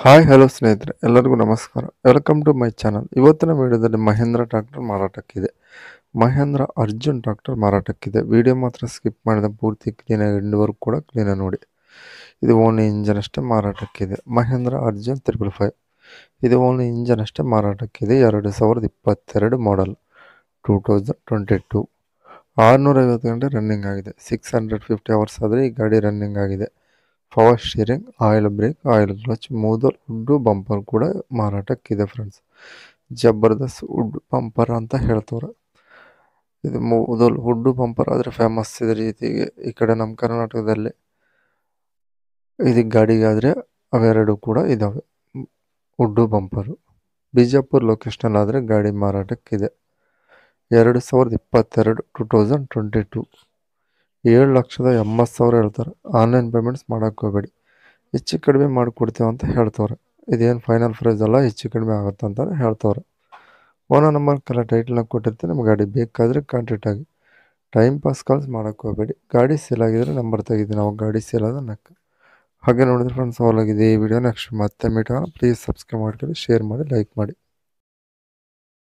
hi hello ಸ್ನೇಹಿತರೆ ಎಲ್ಲರಿಗೂ ನಮಸ್ಕಾರ ವೆಲ್ಕಮ್ ಟು ಮೈ ಚಾನಲ್ ಇವತ್ತಿನ ವಿಡಿಯೋದಲ್ಲಿ ಮಹೇಂದ್ರ ಟ್ರಾಕ್ಟರ್ ಮಾರಾಟಕ್ಕಿದೆ ಮಹೇಂದ್ರ ಅರ್ಜುನ್ ಟ್ರಾಕ್ಟರ್ ಮಾರಾಟಕ್ಕಿದೆ ವಿಡಿಯೋ ಮಾತ್ರ ಸ್ಕಿಪ್ ಮಾಡಿದ ಪೂರ್ತಿ ಕ್ಲೀನಾಗಿ ಎಂಡ್ವರೆಗೂ ಕೂಡ ಕ್ಲೀನಾಗಿ ನೋಡಿ ಇದು ಓನ್ಲಿ ಇಂಜನ್ ಅಷ್ಟೇ ಮಾರಾಟಕ್ಕಿದೆ ಮಹೇಂದ್ರ ಅರ್ಜುನ್ ತ್ರಿಬಲ್ ಫೈವ್ ಇದು ಓನ್ಲಿ ಇಂಜನ್ ಅಷ್ಟೇ ಮಾರಾಟಕ್ಕಿದೆ ಎರಡು ಸಾವಿರದ ಇಪ್ಪತ್ತೆರಡು model two thousand twenty two ಆರುನೂರೈವತ್ತು ಗಂಟೆ ರನ್ನಿಂಗ್ ಆಗಿದೆ ಸಿಕ್ಸ್ ಹಂಡ್ರೆಡ್ ಫಿಫ್ಟಿ ಅವರ್ಸ್ ಆದರೆ ಈ ಗಾಡಿ ರನ್ನಿಂಗ್ ಆಗಿದೆ power steering oil brake oil clutch ಮೂದರ್ ವುಡ್ಡು ಬಂಪರ್ ಕೂಡ ಮಾರಾಟಕ್ಕಿದೆ ಫ್ರೆಂಡ್ಸ್ ಜಬರ್ದಸ್ತ್ ವುಡ್ ಬಂಪರ್ ಅಂತ ಹೇಳ್ತವ್ರೆ ಇದು ಮೂದಲ್ ವುಡ್ಡು ಬಂಪರ್ ಆದರೆ ಫೇಮಸ್ ಇದ್ರ ರೀತಿಗೆ ಈ ಕಡೆ ನಮ್ಮ ಕರ್ನಾಟಕದಲ್ಲಿ ಇದು ಗಾಡಿಗಾದರೆ ಅವೆರಡು ಕೂಡ ಇದ್ದಾವೆ ವುಡ್ಡು ಬಂಪರು ಬಿಜಾಪುರ್ ಲೊಕೇಶನಲ್ಲಾದರೆ ಗಾಡಿ ಮಾರಾಟಕ್ಕಿದೆ ಎರಡು ಸಾವಿರದ ಇಪ್ಪತ್ತೆರಡು ಟು ತೌಸಂಡ್ ಟ್ವೆಂಟಿ ಟು ಏಳು ಲಕ್ಷದ ಎಂಬತ್ತು ಸಾವಿರ ಹೇಳ್ತಾರೆ ಆನ್ಲೈನ್ ಪೇಮೆಂಟ್ಸ್ ಮಾಡೋಕ್ಕೆ ಹೋಗಬೇಡಿ ಹೆಚ್ಚು ಕಡಿಮೆ ಮಾಡಿಕೊಡ್ತೇವೆ ಅಂತ ಹೇಳ್ತವ್ರೆ ಇದೇನು ಫೈನಲ್ ಪ್ರೈಸ್ ಅಲ್ಲ ಹೆಚ್ಚು ಕಡಿಮೆ ಆಗುತ್ತೆ ಅಂತ ಹೇಳ್ತವ್ರೆ ಓನರ್ ನಂಬರ್ ಕಲ ಟೈಟ್ಲನ್ನ ಕೊಟ್ಟಿರ್ತೀನಿ ನಿಮ್ಮ ಗಾಡಿ ಬೇಕಾದರೆ ಕಾಂಟ್ಯಾಕ್ಟ್ ಆಗಿ ಟೈಮ್ ಪಾಸ್ ಕಾಲ್ಸ್ ಮಾಡೋಕ್ಕೆ ಹೋಗಬೇಡಿ ಗಾಡಿ ಸೇಲ್ ಆಗಿದ್ರೆ ನಂಬರ್ ತೆಗಿದ್ದೀನಿ ನಾವು ಗಾಡಿ ಸೇಲ್ ಆದ ನಕ್ಕ ಹಾಗೆ ನೋಡಿದ್ರೆ ಫ್ರೆಂಡ್ಸ್ ಆಗಿದೆ ಈ ವಿಡಿಯೋ ನೆಕ್ಸ್ಟ್ ಮತ್ತೆ ಆಗೋಣ ಪ್ಲೀಸ್ ಸಬ್ಸ್ಕ್ರೈಬ್ ಮಾಡ್ಕೊಳ್ಳಿ ಶೇರ್ ಮಾಡಿ ಲೈಕ್ ಮಾಡಿ